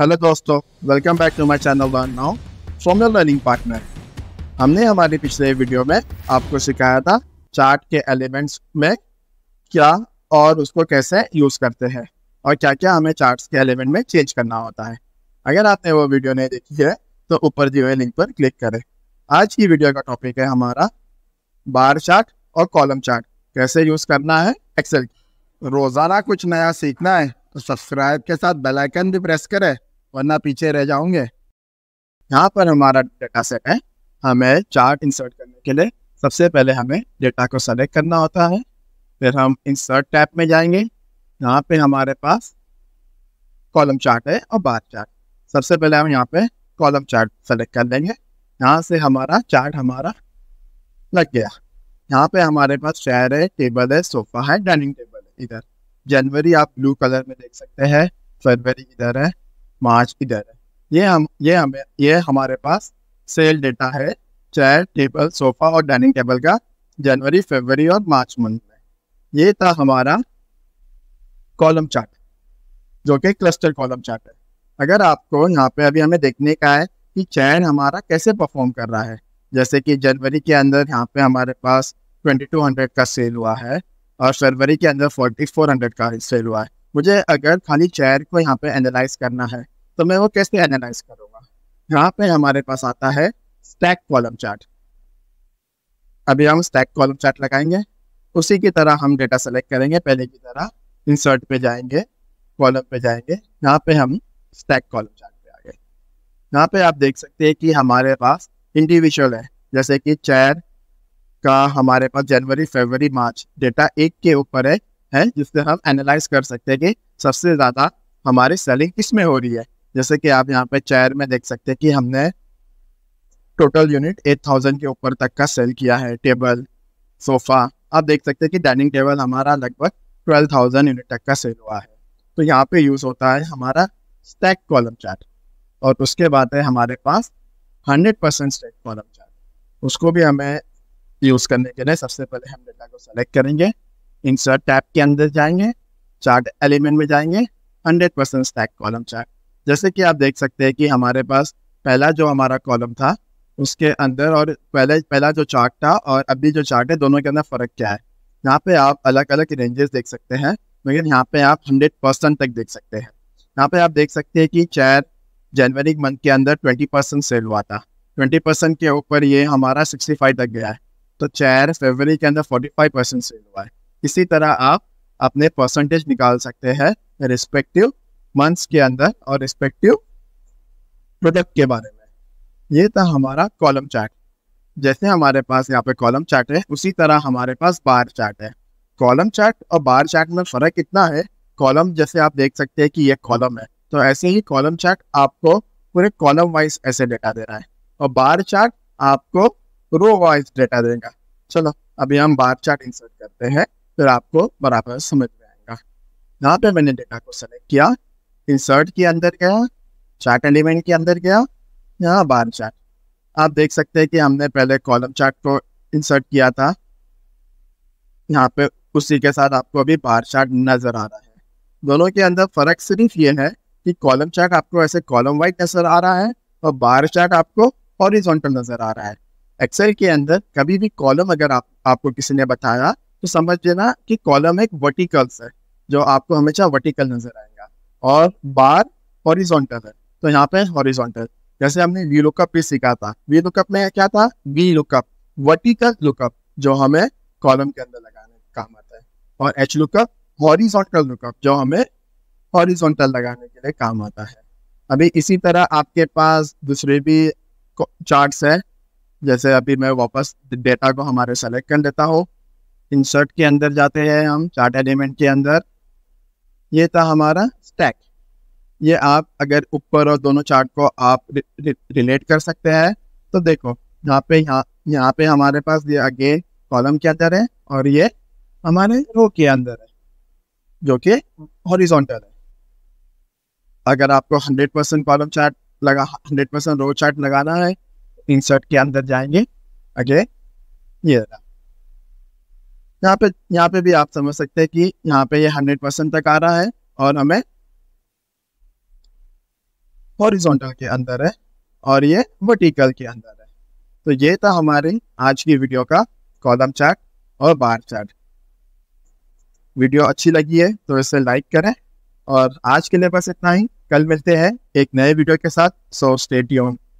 hello दोस्तों welcome back to my channel one now from your learning partner हमने हमारे पिछले वीडियो में आपको सिखाया था चार्ट के एलिमेंट्स में क्या और उसको कैसे यूज़ करते हैं और क्या क्या हमें चार्ट्स के एलिमेंट में चेंज करना होता है अगर आपने वो वीडियो नहीं देखी है तो ऊपर दिए हुए लिंक पर क्लिक करें आज की वीडियो का टॉपिक है हमारा बार चार्ट और कॉलम चार्ट कैसे यूज़ करना है एक्सेल रोज़ाना कुछ नया सीखना है तो सब्सक्राइब के साथ बेल आइकन भी प्रेस करें वरना पीछे रह जाऊंगे यहाँ पर हमारा डेटा सेट है हमें चार्ट इंसर्ट करने के लिए सबसे पहले हमें डेटा को सेलेक्ट करना होता है फिर हम इंसर्ट टैब में जाएंगे यहाँ पे हमारे पास कॉलम चार्ट है और बार चार्ट सबसे पहले हम यहाँ पे कॉलम चार्ट सेलेक्ट कर लेंगे यहाँ से हमारा चार्ट हमारा लग गया यहाँ पे हमारे पास चेयर है टेबल है सोफा है डाइनिंग टेबल है इधर जनवरी आप ब्लू कलर में देख सकते हैं फरवरी इधर है मार्च इधर है ये हम ये हमें ये हमारे पास सेल डेटा है चेयर टेबल सोफा और डाइनिंग टेबल का जनवरी फरवरी और मार्च मंथ में ये था हमारा कॉलम चार्ट जो कि क्लस्टर कॉलम चार्ट है अगर आपको यहाँ पे अभी हमें देखने का है कि चैन हमारा कैसे परफॉर्म कर रहा है जैसे कि जनवरी के अंदर यहाँ पे हमारे पास 2200 का सेल हुआ है और फरवरी के अंदर फोर्टी फोर हंड्रेड का सेल हुआ है मुझे अगर खाली चेयर को यहाँ पे एनालाइज करना है तो मैं वो कैसे एनालाइज करूँगा यहाँ पे हमारे पास आता है स्टैक कॉलम चार्ट अभी हम स्टैक कॉलम चार्ट लगाएंगे उसी की तरह हम डेटा सेलेक्ट करेंगे पहले की तरह इंसर्ट पे जाएंगे कॉलम पे जाएंगे यहाँ पे हम स्टैक कॉलम चार्ट पे आ गए यहाँ पे आप देख सकते हैं कि हमारे पास इंडिविजुअल है जैसे कि चेयर का हमारे पास जनवरी फरवरी मार्च डेटा एक के ऊपर है है जिससे हम एनालाइज कर सकते हैं कि सबसे ज़्यादा हमारी सेलिंग किस में हो रही है जैसे कि आप यहाँ पे चेयर में देख सकते हैं कि हमने टोटल यूनिट 8000 के ऊपर तक का सेल किया है टेबल सोफ़ा आप देख सकते हैं कि डाइनिंग टेबल हमारा लगभग 12000 यूनिट तक का सेल हुआ है तो यहाँ पे यूज़ होता है हमारा स्टैक कॉलम चार्ट और उसके बाद है हमारे पास 100% स्टैक कॉलम चार्ट उसको भी हमें यूज करने के लिए सबसे पहले हम डेटा को सेलेक्ट करेंगे इंसर्ट टैब के अंदर जाएंगे चार्ट एलिमेंट में जाएंगे hundred percent stack column chart जैसे कि आप देख सकते हैं कि हमारे पास पहला जो हमारा कॉलम था उसके अंदर और पहले पहला जो चार्ट था और अभी जो चार्ट है दोनों के अंदर फ़र्क क्या है यहाँ पे आप अलग अलग रेंजेस देख सकते हैं लेकिन यहाँ पे आप हंड्रेड परसेंट तक देख सकते हैं यहाँ पे आप देख सकते हैं कि चार जनवरी मंथ के अंदर ट्वेंटी परसेंट सेल हुआ था ट्वेंटी परसेंट के ऊपर ये हमारा सिक्सटी फाइव तक गया है तो चार फरवरी के अंदर 45 परसेंट सेल हुआ है इसी तरह आप अपने परसेंटेज निकाल सकते हैं रिस्पेक्टिव मंथ्स के अंदर और रिस्पेक्टिव प्रोडक्ट के बारे में ये था हमारा कॉलम चार्ट जैसे हमारे पास यहाँ पे कॉलम चार्ट है उसी तरह हमारे पास बार चार्ट है कॉलम चार्ट और बार चार्ट में फर्क इतना है कॉलम जैसे आप देख सकते हैं कि ये कॉलम है तो ऐसे ही कॉलम चार्ट आपको पूरे कॉलम वाइज ऐसे डेटा दे रहा है और बार चार्ट आपको रो वाइज डेटा देगा चलो अभी हम बार चार्ट इंसर्ट करते हैं फिर आपको बराबर समझ में आएगा यहाँ पे मैंने डेटा को सेलेक्ट किया इंसर्ट के अंदर गया चार्ट एलिमेंट के अंदर गया यहाँ बार चार्ट आप देख सकते हैं कि हमने पहले कॉलम चार्ट को इंसर्ट किया था यहाँ पे उसी के साथ आपको अभी बार चार्ट नजर आ रहा है दोनों के अंदर फर्क सिर्फ ये है कि कॉलम चार्ट आपको ऐसे कॉलम वाइज नजर आ रहा है और बार चार्ट आपको हॉरिजॉन्टल नजर आ रहा है एक्सेल के अंदर कभी भी कॉलम अगर आप आपको किसी ने बताया तो समझ लेना कि कॉलम एक वर्टिकल्स है जो आपको हमेशा वर्टिकल नजर आएगा और बार हॉरिजॉन्टल है तो यहाँ पे हॉरिजॉन्टल जैसे हमने वी लुकअप भी सीखा था वी लुकअप में क्या था वी लुकअप वर्टिकल लुकअप जो हमें कॉलम के अंदर लगाने का काम आता है और एच लुकअप हॉरिजॉन्टल लुकअप जो हमें हॉरिजॉन्टल लगाने के लिए काम आता है अभी इसी तरह आपके पास दूसरे भी चार्ट्स है जैसे अभी मैं वापस डेटा को हमारे सेलेक्ट कर लेता हूँ इंसर्ट के अंदर जाते हैं हम चार्ट एलिमेंट के अंदर ये था हमारा स्टैक ये आप अगर ऊपर और दोनों चार्ट को आप रि, रि, रिलेट कर सकते हैं तो देखो यहाँ पे यहाँ यहाँ पे हमारे पास ये आगे कॉलम के अंदर है और ये हमारे रो के अंदर है जो कि हॉरिजॉन्टल है अगर आपको 100% कॉलम चार्ट लगा 100% रो चार्ट लगाना है इंसर्ट के अंदर जाएंगे ओके ये यहाँ पे यहाँ पे भी आप समझ सकते हैं कि यहाँ पे ये हंड्रेड परसेंट तक आ रहा है और हमें हॉरिजॉन्टल के अंदर है और ये वर्टिकल के अंदर है तो ये था हमारे आज की वीडियो का कॉलम चार्ट और बार चार्ट वीडियो अच्छी लगी है तो इसे लाइक करें और आज के लिए बस इतना ही कल मिलते हैं एक नए वीडियो के साथ सो स्टेट